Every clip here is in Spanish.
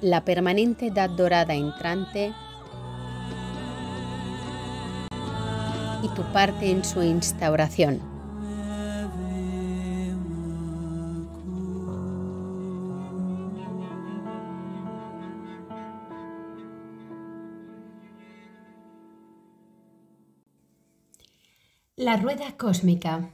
la permanente edad dorada entrante y tu parte en su instauración. La rueda cósmica.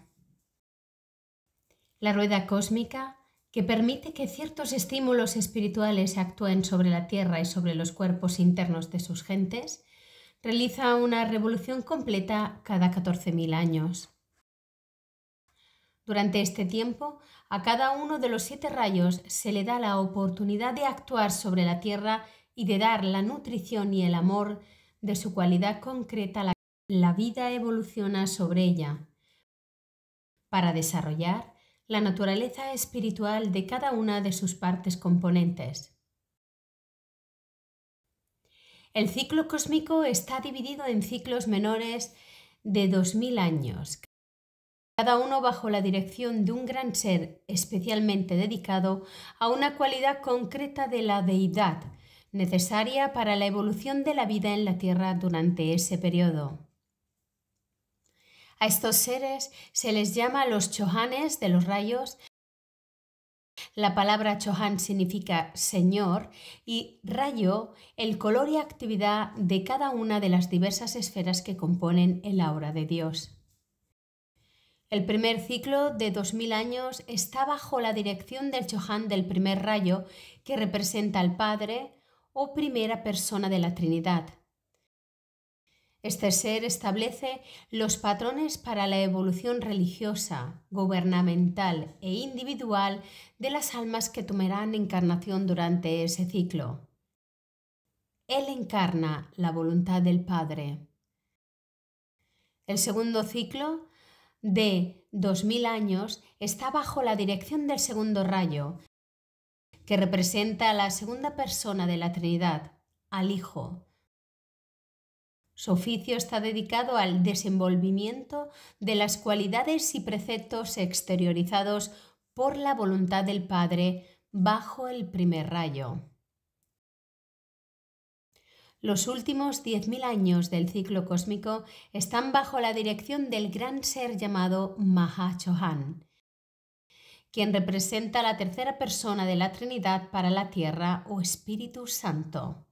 La rueda cósmica que permite que ciertos estímulos espirituales actúen sobre la tierra y sobre los cuerpos internos de sus gentes, realiza una revolución completa cada 14.000 años. Durante este tiempo, a cada uno de los siete rayos se le da la oportunidad de actuar sobre la tierra y de dar la nutrición y el amor de su cualidad concreta. La vida evoluciona sobre ella para desarrollar la naturaleza espiritual de cada una de sus partes componentes. El ciclo cósmico está dividido en ciclos menores de 2000 años, cada uno bajo la dirección de un gran ser especialmente dedicado a una cualidad concreta de la deidad necesaria para la evolución de la vida en la Tierra durante ese periodo. A estos seres se les llama los chohanes de los rayos. La palabra chohan significa señor y rayo el color y actividad de cada una de las diversas esferas que componen el aura de Dios. El primer ciclo de 2000 años está bajo la dirección del chohan del primer rayo que representa al Padre o primera persona de la Trinidad. Este ser establece los patrones para la evolución religiosa, gubernamental e individual de las almas que tomarán encarnación durante ese ciclo. Él encarna la voluntad del Padre. El segundo ciclo de 2000 años está bajo la dirección del segundo rayo, que representa a la segunda persona de la Trinidad, al Hijo, su oficio está dedicado al desenvolvimiento de las cualidades y preceptos exteriorizados por la voluntad del Padre bajo el primer rayo. Los últimos 10.000 años del ciclo cósmico están bajo la dirección del gran ser llamado Maha Chohan, quien representa la tercera persona de la Trinidad para la Tierra o Espíritu Santo.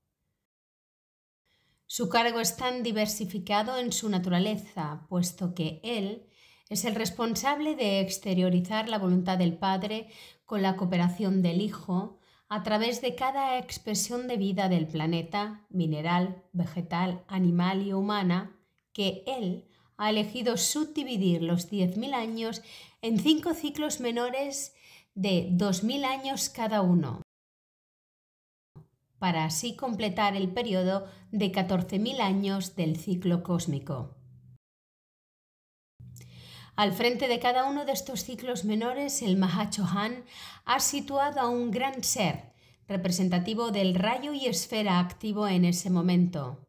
Su cargo es tan diversificado en su naturaleza, puesto que Él es el responsable de exteriorizar la voluntad del Padre con la cooperación del Hijo a través de cada expresión de vida del planeta, mineral, vegetal, animal y humana, que Él ha elegido subdividir los 10.000 años en cinco ciclos menores de 2.000 años cada uno, para así completar el periodo de 14.000 años del ciclo cósmico. Al frente de cada uno de estos ciclos menores, el Mahachohan ha situado a un gran ser, representativo del rayo y esfera activo en ese momento,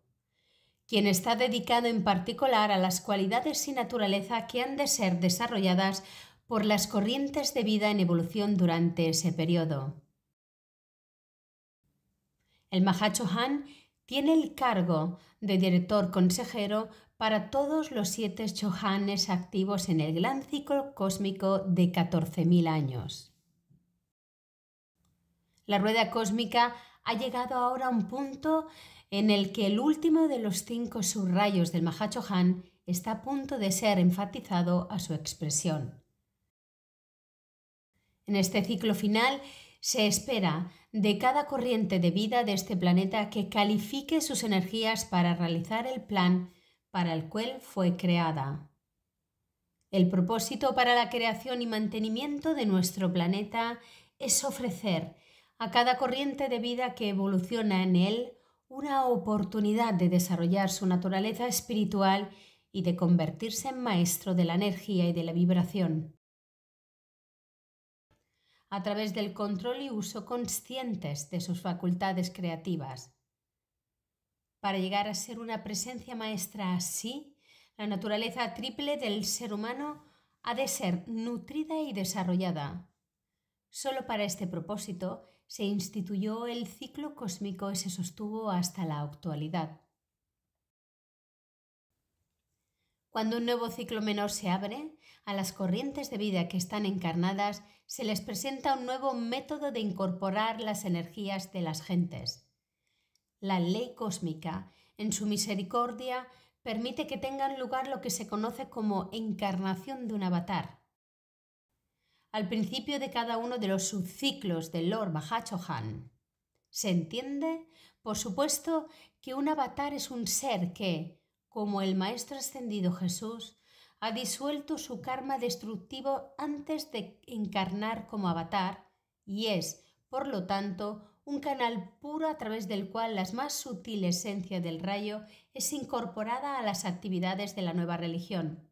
quien está dedicado en particular a las cualidades y naturaleza que han de ser desarrolladas por las corrientes de vida en evolución durante ese periodo. El Mahachohan tiene el cargo de director consejero para todos los siete Chohanes activos en el gran ciclo cósmico de 14.000 años. La rueda cósmica ha llegado ahora a un punto en el que el último de los cinco subrayos del Mahachohan está a punto de ser enfatizado a su expresión. En este ciclo final, se espera de cada corriente de vida de este planeta que califique sus energías para realizar el plan para el cual fue creada. El propósito para la creación y mantenimiento de nuestro planeta es ofrecer a cada corriente de vida que evoluciona en él una oportunidad de desarrollar su naturaleza espiritual y de convertirse en maestro de la energía y de la vibración a través del control y uso conscientes de sus facultades creativas. Para llegar a ser una presencia maestra así, la naturaleza triple del ser humano ha de ser nutrida y desarrollada. Solo para este propósito se instituyó el ciclo cósmico y se sostuvo hasta la actualidad. Cuando un nuevo ciclo menor se abre, a las corrientes de vida que están encarnadas se les presenta un nuevo método de incorporar las energías de las gentes. La ley cósmica, en su misericordia, permite que tengan lugar lo que se conoce como encarnación de un avatar. Al principio de cada uno de los subciclos del Lord Mahachohan. Se entiende, por supuesto, que un avatar es un ser que, como el Maestro ascendido Jesús, ha disuelto su karma destructivo antes de encarnar como avatar y es, por lo tanto, un canal puro a través del cual la más sutil esencia del rayo es incorporada a las actividades de la nueva religión.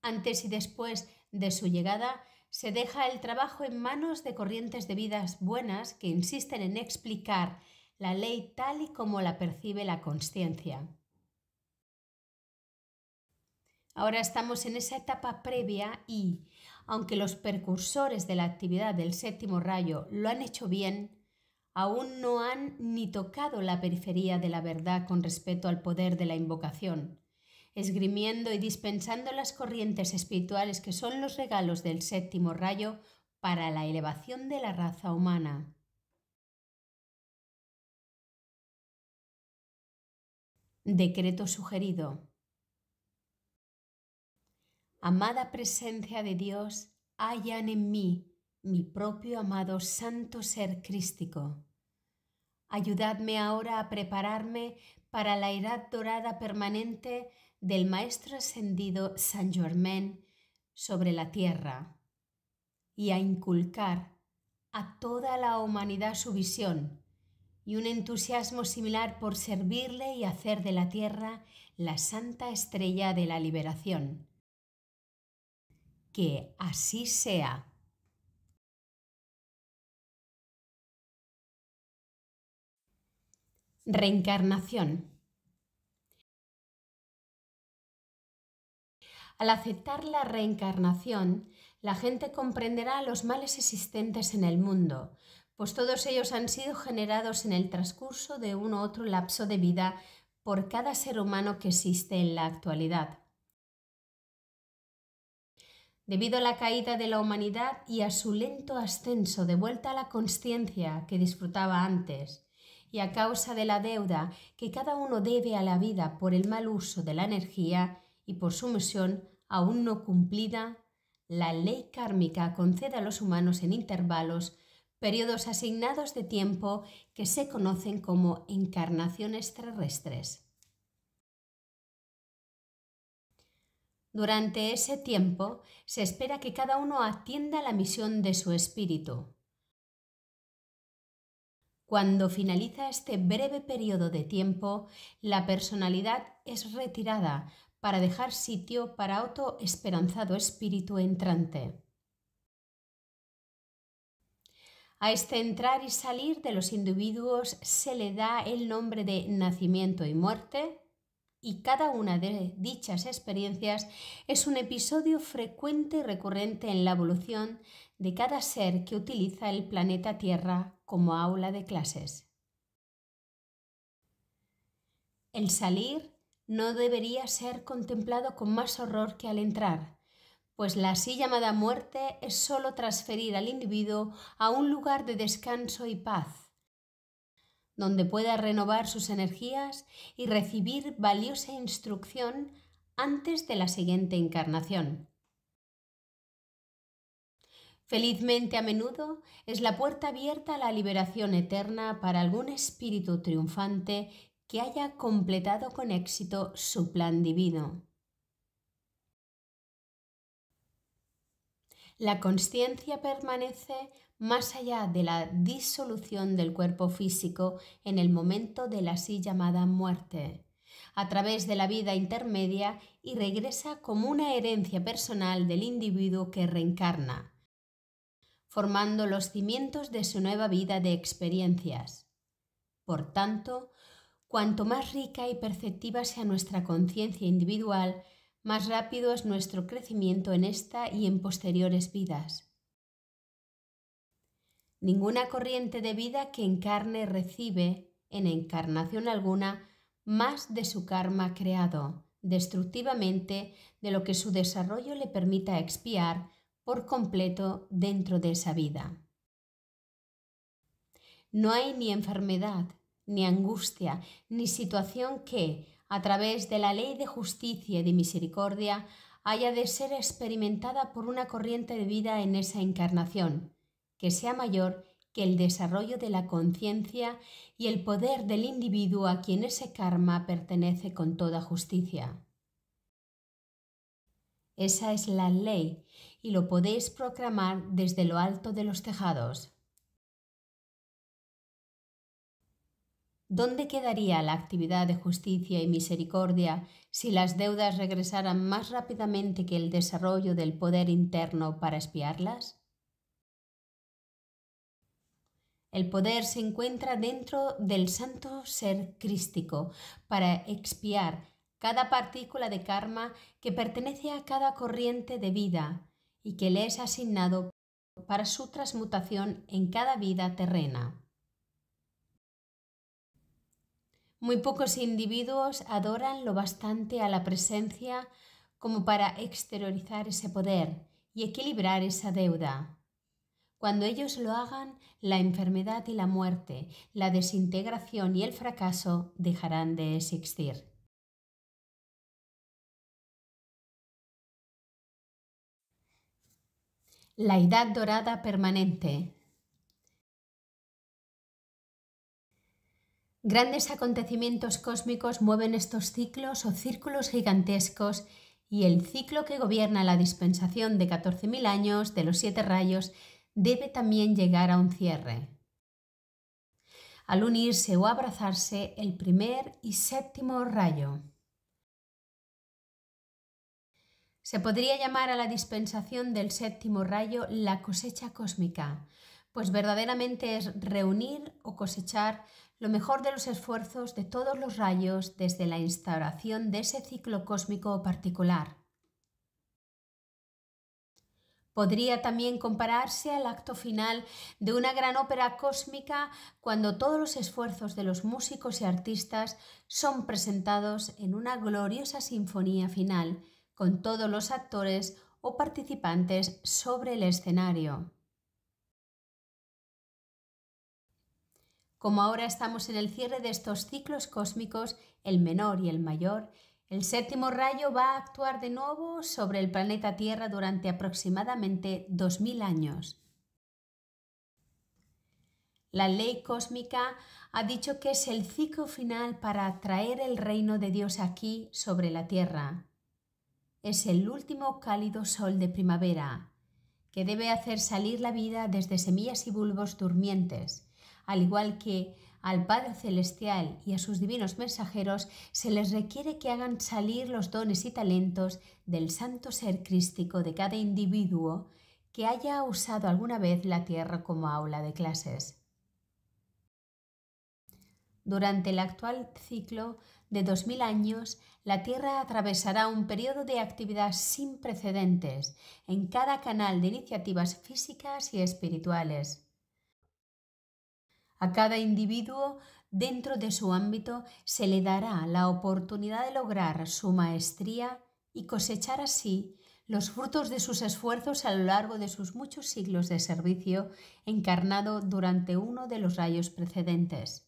Antes y después de su llegada, se deja el trabajo en manos de corrientes de vidas buenas que insisten en explicar la ley tal y como la percibe la conciencia. Ahora estamos en esa etapa previa y, aunque los precursores de la actividad del séptimo rayo lo han hecho bien, aún no han ni tocado la periferia de la verdad con respecto al poder de la invocación, esgrimiendo y dispensando las corrientes espirituales que son los regalos del séptimo rayo para la elevación de la raza humana. Decreto sugerido. Amada presencia de Dios, hallan en mí mi propio amado santo ser crístico. Ayudadme ahora a prepararme para la edad dorada permanente del Maestro ascendido San Germain sobre la tierra y a inculcar a toda la humanidad su visión y un entusiasmo similar por servirle y hacer de la tierra la santa estrella de la liberación que así sea. Reencarnación. Al aceptar la reencarnación, la gente comprenderá los males existentes en el mundo, pues todos ellos han sido generados en el transcurso de un u otro lapso de vida por cada ser humano que existe en la actualidad. Debido a la caída de la humanidad y a su lento ascenso de vuelta a la conciencia que disfrutaba antes, y a causa de la deuda que cada uno debe a la vida por el mal uso de la energía y por su misión aún no cumplida, la ley kármica concede a los humanos en intervalos periodos asignados de tiempo que se conocen como encarnaciones terrestres. Durante ese tiempo se espera que cada uno atienda la misión de su espíritu. Cuando finaliza este breve periodo de tiempo, la personalidad es retirada para dejar sitio para otro esperanzado espíritu entrante. A este entrar y salir de los individuos se le da el nombre de nacimiento y muerte, y cada una de dichas experiencias es un episodio frecuente y recurrente en la evolución de cada ser que utiliza el planeta Tierra como aula de clases. El salir no debería ser contemplado con más horror que al entrar, pues la así llamada muerte es solo transferir al individuo a un lugar de descanso y paz, donde pueda renovar sus energías y recibir valiosa instrucción antes de la siguiente encarnación. Felizmente a menudo es la puerta abierta a la liberación eterna para algún espíritu triunfante que haya completado con éxito su plan divino. La conciencia permanece más allá de la disolución del cuerpo físico en el momento de la así llamada muerte, a través de la vida intermedia y regresa como una herencia personal del individuo que reencarna, formando los cimientos de su nueva vida de experiencias. Por tanto, cuanto más rica y perceptiva sea nuestra conciencia individual, más rápido es nuestro crecimiento en esta y en posteriores vidas. Ninguna corriente de vida que encarne recibe, en encarnación alguna, más de su karma creado, destructivamente, de lo que su desarrollo le permita expiar por completo dentro de esa vida. No hay ni enfermedad, ni angustia, ni situación que, a través de la ley de justicia y de misericordia, haya de ser experimentada por una corriente de vida en esa encarnación, que sea mayor que el desarrollo de la conciencia y el poder del individuo a quien ese karma pertenece con toda justicia. Esa es la ley y lo podéis proclamar desde lo alto de los tejados. ¿Dónde quedaría la actividad de justicia y misericordia si las deudas regresaran más rápidamente que el desarrollo del poder interno para expiarlas? El poder se encuentra dentro del santo ser crístico para expiar cada partícula de karma que pertenece a cada corriente de vida y que le es asignado para su transmutación en cada vida terrena. Muy pocos individuos adoran lo bastante a la presencia como para exteriorizar ese poder y equilibrar esa deuda. Cuando ellos lo hagan, la enfermedad y la muerte, la desintegración y el fracaso dejarán de existir. La edad dorada permanente. Grandes acontecimientos cósmicos mueven estos ciclos o círculos gigantescos y el ciclo que gobierna la dispensación de 14.000 años de los siete rayos debe también llegar a un cierre. Al unirse o abrazarse el primer y séptimo rayo. Se podría llamar a la dispensación del séptimo rayo la cosecha cósmica, pues verdaderamente es reunir o cosechar lo mejor de los esfuerzos de todos los rayos desde la instauración de ese ciclo cósmico particular. Podría también compararse al acto final de una gran ópera cósmica cuando todos los esfuerzos de los músicos y artistas son presentados en una gloriosa sinfonía final, con todos los actores o participantes sobre el escenario. Como ahora estamos en el cierre de estos ciclos cósmicos, el menor y el mayor, el séptimo rayo va a actuar de nuevo sobre el planeta Tierra durante aproximadamente 2.000 años. La ley cósmica ha dicho que es el ciclo final para traer el reino de Dios aquí sobre la Tierra. Es el último cálido sol de primavera, que debe hacer salir la vida desde semillas y bulbos durmientes, al igual que al Padre Celestial y a sus divinos mensajeros, se les requiere que hagan salir los dones y talentos del santo ser crístico de cada individuo que haya usado alguna vez la tierra como aula de clases. Durante el actual ciclo de 2000 años, la Tierra atravesará un periodo de actividad sin precedentes en cada canal de iniciativas físicas y espirituales. A cada individuo dentro de su ámbito se le dará la oportunidad de lograr su maestría y cosechar así los frutos de sus esfuerzos a lo largo de sus muchos siglos de servicio encarnado durante uno de los rayos precedentes.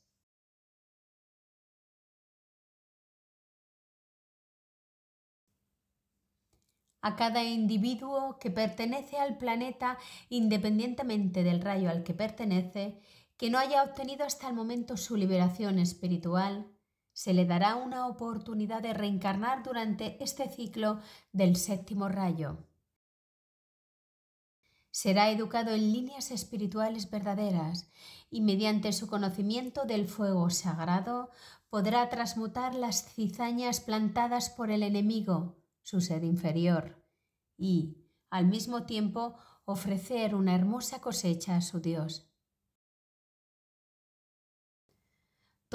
a cada individuo que pertenece al planeta independientemente del rayo al que pertenece, que no haya obtenido hasta el momento su liberación espiritual, se le dará una oportunidad de reencarnar durante este ciclo del séptimo rayo. Será educado en líneas espirituales verdaderas y mediante su conocimiento del fuego sagrado podrá transmutar las cizañas plantadas por el enemigo, su sed inferior, y, al mismo tiempo, ofrecer una hermosa cosecha a su Dios.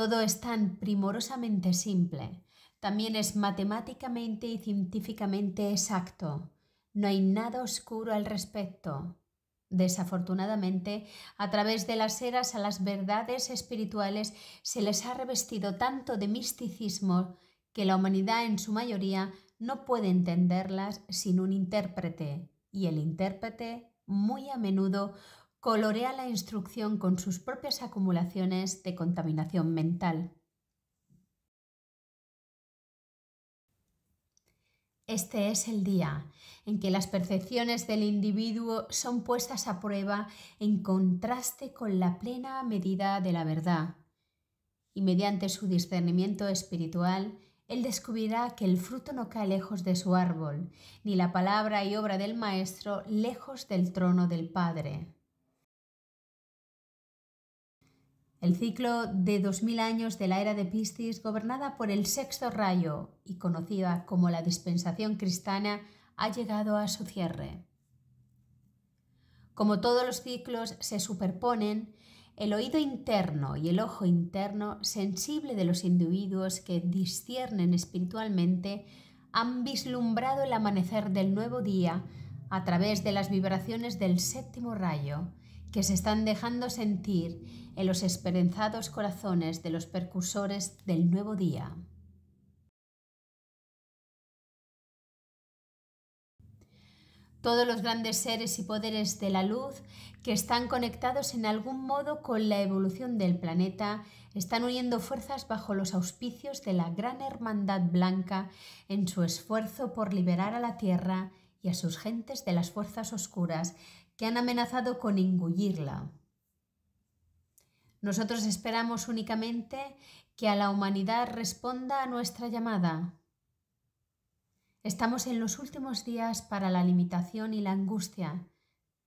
Todo es tan primorosamente simple. También es matemáticamente y científicamente exacto. No hay nada oscuro al respecto. Desafortunadamente, a través de las eras a las verdades espirituales se les ha revestido tanto de misticismo que la humanidad en su mayoría no puede entenderlas sin un intérprete, y el intérprete muy a menudo colorea la instrucción con sus propias acumulaciones de contaminación mental. Este es el día en que las percepciones del individuo son puestas a prueba en contraste con la plena medida de la verdad. Y mediante su discernimiento espiritual, él descubrirá que el fruto no cae lejos de su árbol, ni la palabra y obra del Maestro lejos del trono del Padre. El ciclo de 2000 años de la era de Piscis, gobernada por el sexto rayo y conocida como la dispensación cristana, ha llegado a su cierre. Como todos los ciclos se superponen, el oído interno y el ojo interno sensible de los individuos que disciernen espiritualmente han vislumbrado el amanecer del nuevo día a través de las vibraciones del séptimo rayo, que se están dejando sentir en los esperanzados corazones de los percursores del nuevo día. Todos los grandes seres y poderes de la luz que están conectados en algún modo con la evolución del planeta están uniendo fuerzas bajo los auspicios de la Gran Hermandad Blanca en su esfuerzo por liberar a la Tierra y a sus gentes de las fuerzas oscuras que han amenazado con engullirla. Nosotros esperamos únicamente que a la humanidad responda a nuestra llamada. Estamos en los últimos días para la limitación y la angustia.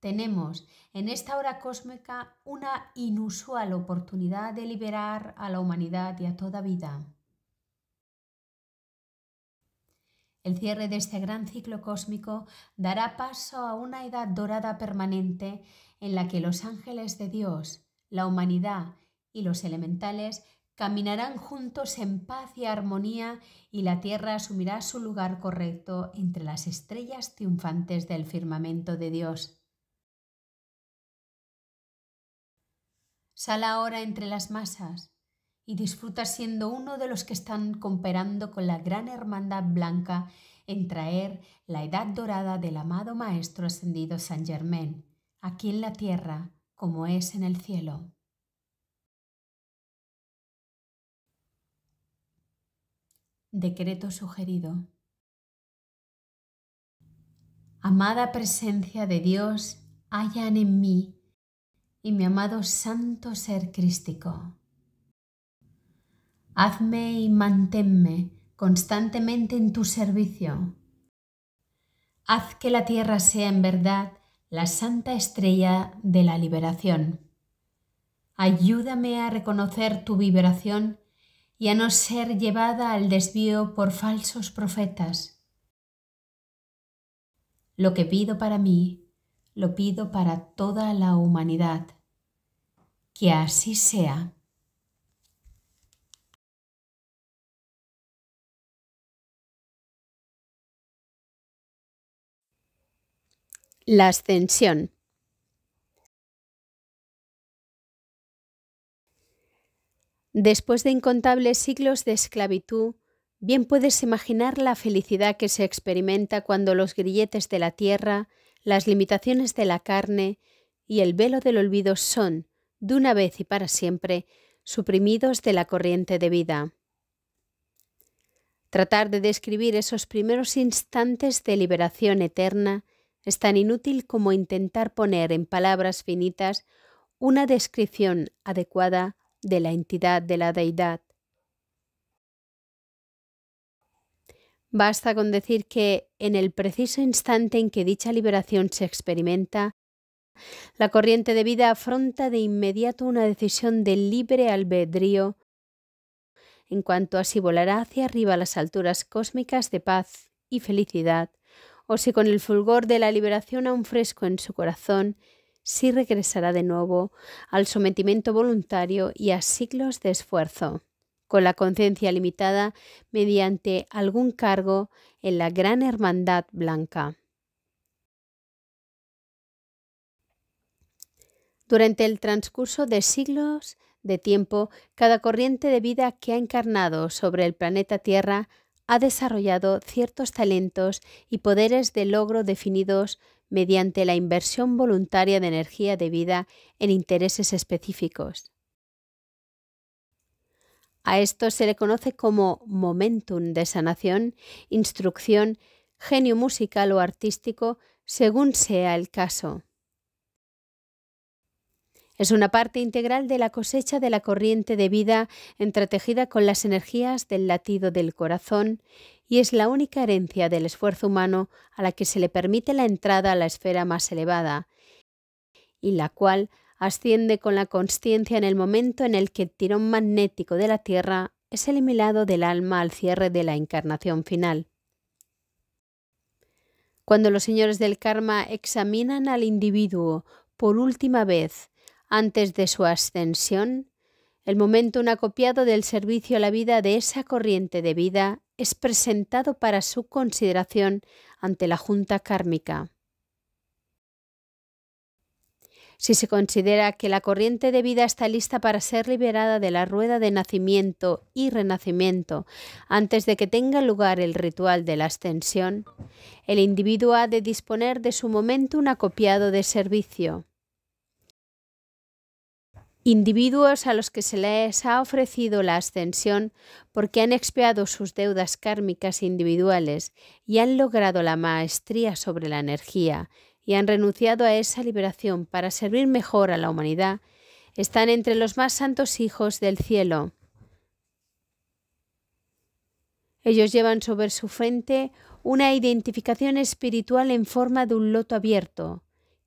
Tenemos en esta hora cósmica una inusual oportunidad de liberar a la humanidad y a toda vida. El cierre de este gran ciclo cósmico dará paso a una edad dorada permanente en la que los ángeles de Dios, la humanidad y los elementales caminarán juntos en paz y armonía y la Tierra asumirá su lugar correcto entre las estrellas triunfantes del firmamento de Dios. Sal ahora entre las masas, y disfruta siendo uno de los que están cooperando con la gran hermandad blanca en traer la edad dorada del amado Maestro ascendido San Germain, aquí en la tierra como es en el cielo. Decreto sugerido. Amada presencia de Dios, hallan en mí y mi amado santo ser crístico hazme y manténme constantemente en tu servicio. Haz que la tierra sea en verdad la santa estrella de la liberación. Ayúdame a reconocer tu vibración y a no ser llevada al desvío por falsos profetas. Lo que pido para mí, lo pido para toda la humanidad. Que así sea. La ascensión. Después de incontables siglos de esclavitud, bien puedes imaginar la felicidad que se experimenta cuando los grilletes de la tierra, las limitaciones de la carne y el velo del olvido son, de una vez y para siempre, suprimidos de la corriente de vida. Tratar de describir esos primeros instantes de liberación eterna es tan inútil como intentar poner en palabras finitas una descripción adecuada de la entidad de la deidad. Basta con decir que en el preciso instante en que dicha liberación se experimenta, la corriente de vida afronta de inmediato una decisión de libre albedrío en cuanto a si volará hacia arriba las alturas cósmicas de paz y felicidad o si con el fulgor de la liberación aún fresco en su corazón, sí regresará de nuevo al sometimiento voluntario y a siglos de esfuerzo, con la conciencia limitada mediante algún cargo en la gran hermandad blanca. Durante el transcurso de siglos de tiempo, cada corriente de vida que ha encarnado sobre el planeta Tierra ha desarrollado ciertos talentos y poderes de logro definidos mediante la inversión voluntaria de energía de vida en intereses específicos. A esto se le conoce como momentum de sanación, instrucción, genio musical o artístico, según sea el caso. Es una parte integral de la cosecha de la corriente de vida entretejida con las energías del latido del corazón y es la única herencia del esfuerzo humano a la que se le permite la entrada a la esfera más elevada y la cual asciende con la conciencia en el momento en el que el tirón magnético de la Tierra es eliminado del alma al cierre de la encarnación final. Cuando los señores del karma examinan al individuo por última vez antes de su ascensión, el momento un acopiado del servicio a la vida de esa corriente de vida es presentado para su consideración ante la Junta Kármica. Si se considera que la corriente de vida está lista para ser liberada de la rueda de nacimiento y renacimiento antes de que tenga lugar el ritual de la ascensión, el individuo ha de disponer de su momento un acopiado de servicio individuos a los que se les ha ofrecido la ascensión porque han expiado sus deudas kármicas individuales y han logrado la maestría sobre la energía y han renunciado a esa liberación para servir mejor a la humanidad, están entre los más santos hijos del cielo. Ellos llevan sobre su frente una identificación espiritual en forma de un loto abierto,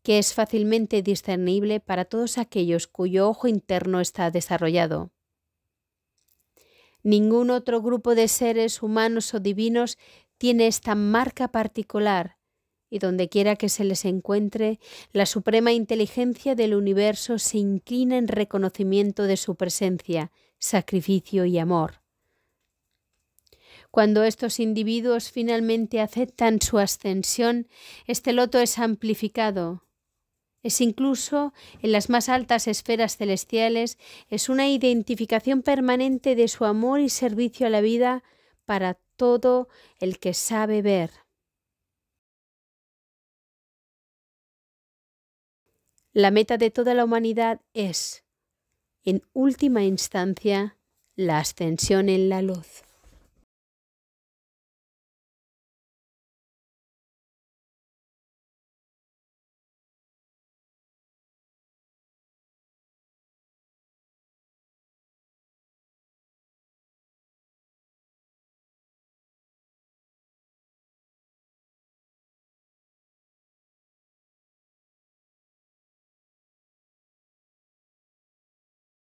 que es fácilmente discernible para todos aquellos cuyo ojo interno está desarrollado. Ningún otro grupo de seres humanos o divinos tiene esta marca particular, y dondequiera que se les encuentre, la suprema inteligencia del universo se inclina en reconocimiento de su presencia, sacrificio y amor. Cuando estos individuos finalmente aceptan su ascensión, este loto es amplificado, es incluso en las más altas esferas celestiales, es una identificación permanente de su amor y servicio a la vida para todo el que sabe ver. La meta de toda la humanidad es, en última instancia, la ascensión en la luz.